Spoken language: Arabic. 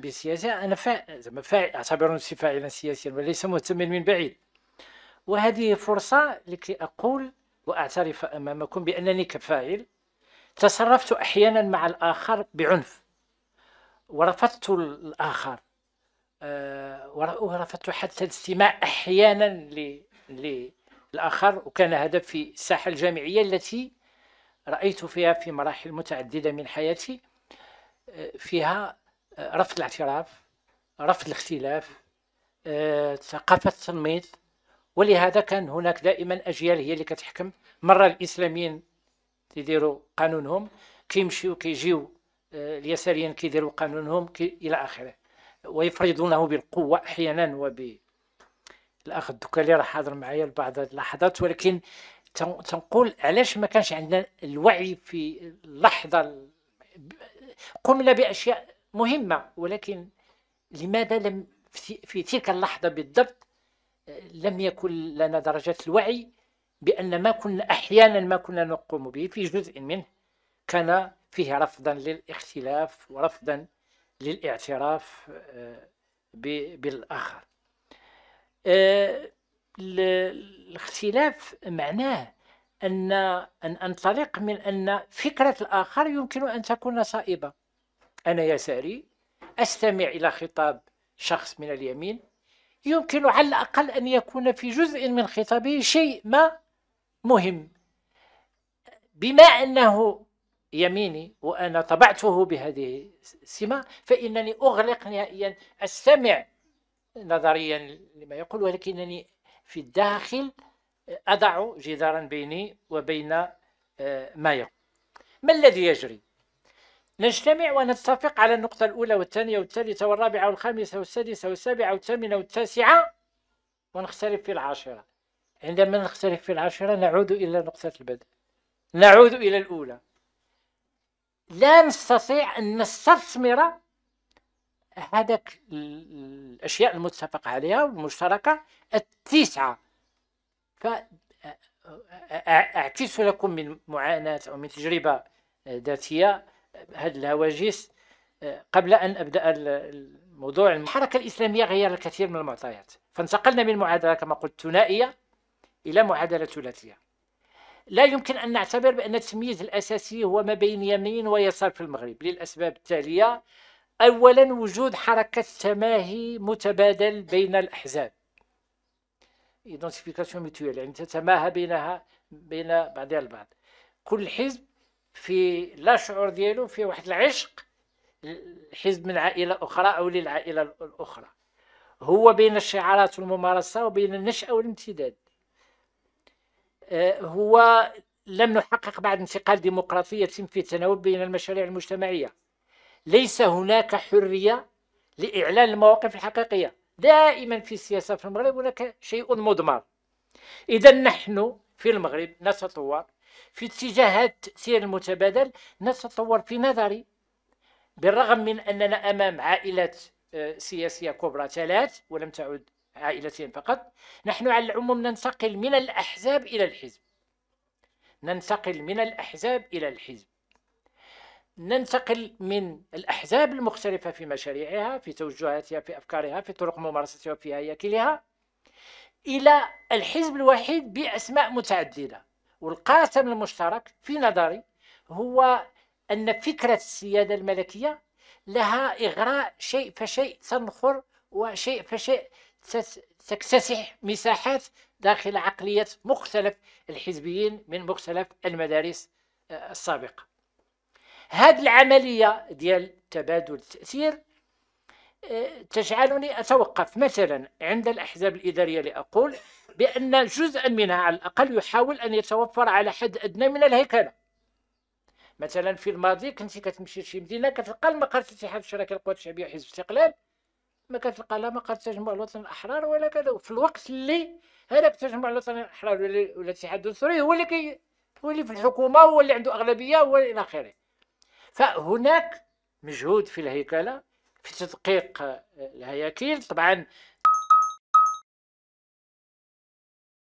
بالسياسه انا فا... زعما فا... اعتبر نفسي فاعلا سياسيا وليس مهتما من بعيد وهذه فرصه لكي اقول واعترف امامكم بانني كفاعل تصرفت احيانا مع الاخر بعنف ورفضت الاخر آه، ورفضت حتى الاستماع احيانا للاخر وكان هذا في الساحه الجامعيه التي رايت فيها في مراحل متعدده من حياتي آه، فيها رفض الاعتراف رفض الاختلاف آه، ثقافة التنميط ولهذا كان هناك دائما أجيال هي اللي كتحكم مرة الإسلاميين تيديروا قانونهم كيمشيو كيجيو آه، اليساريين كيديروا قانونهم كي إلى آخره ويفرضونه بالقوة أحيانا وب الأخ الدكالي راه حاضر معايا لبعض اللحظات ولكن تنقول علاش ما كانش عندنا الوعي في اللحظة قمنا بأشياء مهمة ولكن لماذا لم في تلك اللحظة بالضبط آه، لم يكن لنا درجة الوعي بأن ما كنا أحيانا ما كنا نقوم به في جزء منه كان فيه رفضا للاختلاف ورفضا للاعتراف آه، بالآخر آه، الاختلاف معناه أن أن أنطلق من أن فكرة الآخر يمكن أن تكون صائبة أنا يساري أستمع إلى خطاب شخص من اليمين يمكن على الأقل أن يكون في جزء من خطابه شيء ما مهم بما أنه يميني وأنا طبعته بهذه السمة فإنني أغلق نهائيا أستمع نظريا لما يقول ولكنني في الداخل أضع جدارا بيني وبين آه، ما يقول ما الذي يجري نجتمع ونتفق على النقطة الأولى والثانية والثالثة والرابعة والخامسة والسادسة والسابعة والثامنة والتاسعة ونختلف في العاشرة عندما نختلف في العاشرة نعود إلى نقطة البدء نعود إلى الأولى لا نستطيع أن نستثمر هذاك الأشياء المتفق عليها والمشتركة التسعة فأعكس لكم من معاناة أو من تجربة ذاتية هذه الهواجس آه، قبل أن أبدأ الموضوع الحركة الإسلامية غير الكثير من المعطيات فانتقلنا من معادلة كما قلت ثنائية إلى معادلة ثلاثية لا يمكن أن نعتبر بأن التمييز الأساسي هو ما بين يمين ويسار في المغرب للأسباب التالية أولا وجود حركة تماهي متبادل بين الأحزاب ايدنتيفيكاسيون ميتويل يعني تتماهى بينها بين بعضها البعض كل حزب في لا شعور ديالو في واحد العشق الحزب من عائله اخرى او للعائله الاخرى هو بين الشعارات والممارسه وبين النشأة والامتداد آه، هو لم نحقق بعد انتقال ديمقراطية في تناوب بين المشاريع المجتمعية ليس هناك حرية لإعلان المواقف الحقيقية دائما في السياسة في المغرب هناك شيء مضمر إذا نحن في المغرب نتطور في اتجاهات سير التأثير المتبادل نتطور في نظري بالرغم من أننا أمام عائلات آه، سياسية كبرى ثلاث ولم تعد عائلتين فقط نحن على العموم ننتقل من الأحزاب إلى الحزب ننتقل من الأحزاب إلى الحزب ننتقل من الأحزاب المختلفة في مشاريعها في توجهاتها في أفكارها في طرق ممارستها وفي هياكلها إلى الحزب الوحيد بأسماء متعددة والقاسم المشترك في نظري هو أن فكرة السيادة الملكية لها إغراء شيء فشيء تنخر وشيء فشيء تكتسح مساحات داخل عقلية مختلف الحزبيين من مختلف المدارس آه، السابقة هذه العملية ديال تبادل التأثير تجعلني أتوقف مثلا عند الأحزاب الإدارية لأقول بأن جزءا منها على الأقل يحاول أن يتوفر على حد أدنى من الهيكلة مثلا في الماضي كنت كتمشي لشي مدينة كتلقى المقر الاتحاد الشراكة القوات الشعبية وحزب الاستقلال ما كتلقى لا مقر التجمع الوطني الأحرار ولا كذا في الوقت اللي هذاك التجمع الوطني الأحرار ولا الاتحاد الدستوري هو اللي كي هو اللي في الحكومة هو اللي عنده أغلبية هو إلى آخره فهناك مجهود في الهيكلة في تدقيق الهياكل طبعا